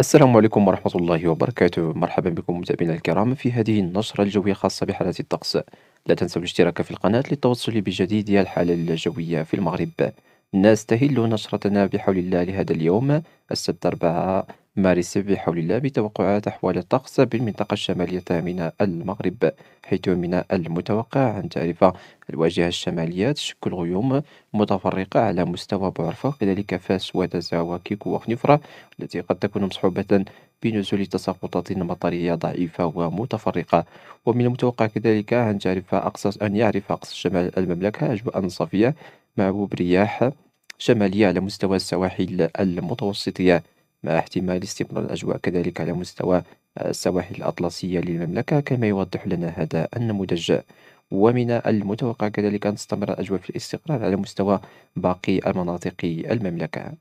السلام عليكم ورحمة الله وبركاته مرحبا بكم متابعينا الكرام في هذه النشرة الجوية خاصة بحالة الطقس لا تنسوا الاشتراك في القناة للتوصل بجديد الحالة الجوية في المغرب نستهل نشرتنا بحول الله لهذا اليوم السبت 4 مارس بحول الله بتوقعات أحوال الطقس بالمنطقة الشمالية من المغرب حيث من المتوقع أن تعرف الواجهة الشمالية تشكل غيوم متفرقة على مستوى بعرفة كذلك فاس ودزا وكيكو وخنفرة التي قد تكون مصحوبة بنزول تساقطات مطرية ضعيفة ومتفرقة ومن المتوقع كذلك أن تعرف أقصى أن يعرف أقصى شمال المملكة أجواء صافية مع رياح شمالية على مستوى السواحل المتوسطية مع احتمال استمرار الأجواء كذلك على مستوى آه، السواحل الأطلسية للمملكة كما يوضح لنا هذا النموذج ومن المتوقع كذلك أن تستمر الأجواء في الاستقرار على مستوى باقي المناطق المملكة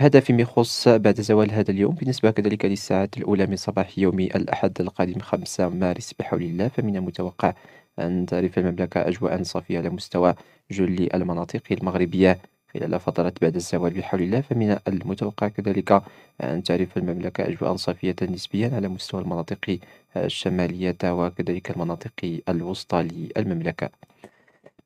هذا فيما يخص بعد زوال هذا اليوم بالنسبة كذلك للساعات الأولى من صباح يوم الأحد القادم 5 مارس بحول الله فمن المتوقع أن تعرف المملكة أجواء صافية على مستوى جل المناطق المغربية خلال فترة بعد الزوال بحول الله فمن المتوقع كذلك أن تعرف المملكة أجواء صافية نسبيا على مستوى المناطق الشمالية وكذلك المناطق الوسطى للمملكة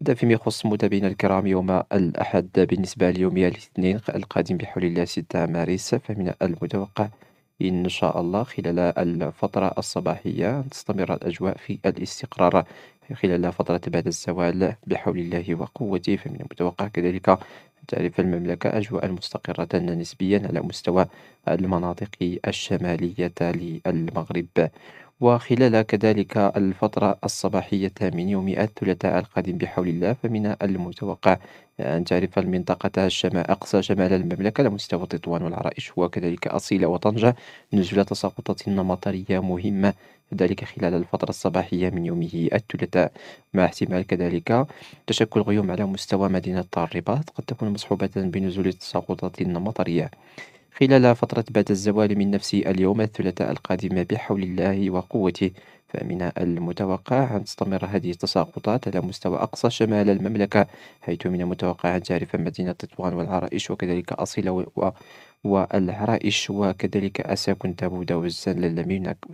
هذا فيما يخص متابعينا الكرام يوم الأحد بالنسبة ليوم الاثنين القادم بحول الله 6 مارس فمن المتوقع إن شاء الله خلال الفترة الصباحية أن تستمر الأجواء في الاستقرار خلال فترة بعد الزوال بحول الله وقوته فمن المتوقع كذلك تعرف المملكة أجواء مستقرة نسبيا على مستوى المناطق الشمالية للمغرب. وخلال كذلك الفترة الصباحية من يوم الثلاثاء القادم بحول الله فمن المتوقع أن تعرف المنطقة شمال أقصى شمال المملكة على مستوى تطوان والعرائش وكذلك أصيل وطنجة نزول تساقطات مطرية مهمة ذلك خلال الفترة الصباحية من يومه الثلاثاء مع احتمال كذلك تشكل غيوم على مستوى مدينة الرباط قد تكون مصحوبة بنزول تساقطات مطرية خلال فترة بعد الزوال من نفسي اليوم الثلاثاء القادم بحول الله وقوته فمن المتوقع أن تستمر هذه التساقطات على مستوى أقصى شمال المملكة حيث من المتوقع أن تعرف مدينة تطوان والعرائش وكذلك أصيلة والعرائش وكذلك أساكن تابودا والزن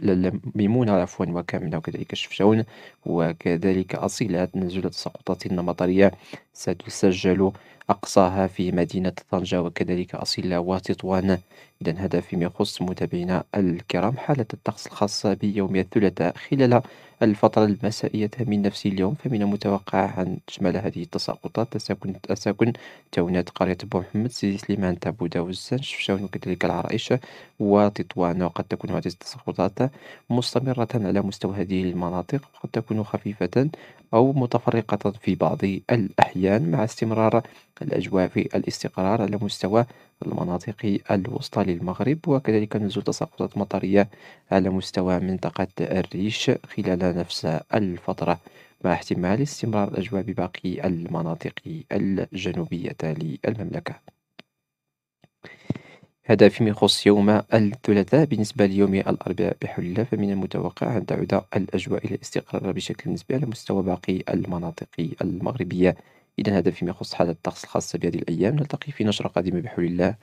للميمونة عفوا وكاملة وكذلك شفشون وكذلك أصيلة نزول التساقطات النمطرية ستسجل أقصاها في مدينة طنجة وكذلك أصيلة وتطوان إذا هذا فيما يخص متابعينا الكرام حالة الطقس الخاصة بيوم الثلاثاء Il est là. الفترة المسائية من نفس اليوم فمن المتوقع أن تشمل هذه التساقطات أساكن أساكن تاونات قرية بو محمد سيدي سليمان تابودا داوز شفشاون وكذلك العرائش وتطوان وقد تكون هذه التساقطات مستمرة على مستوى هذه المناطق وقد تكون خفيفة أو متفرقة في بعض الأحيان مع استمرار الأجواء في الاستقرار على مستوى المناطق الوسطى للمغرب وكذلك نزول تساقطات مطرية على مستوى منطقة الريش خلال نفس الفترة مع احتمال استمرار الأجواء بباقي المناطق الجنوبية للمملكة. هذا فيما يخص يوم الثلاثاء بالنسبة ليوم الأربعاء بحلة فمن المتوقع أن تعود الأجواء إلى الاستقرار بشكل نسبي على مستوى باقي المناطق المغربية إذا هذا فيما يخص حالة الطقس الخاصة بهذه الأيام نلتقي في نشرة قادمة بحول الله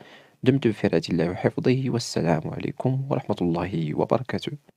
دمتم في رعاية الله وحفظه والسلام عليكم ورحمة الله وبركاته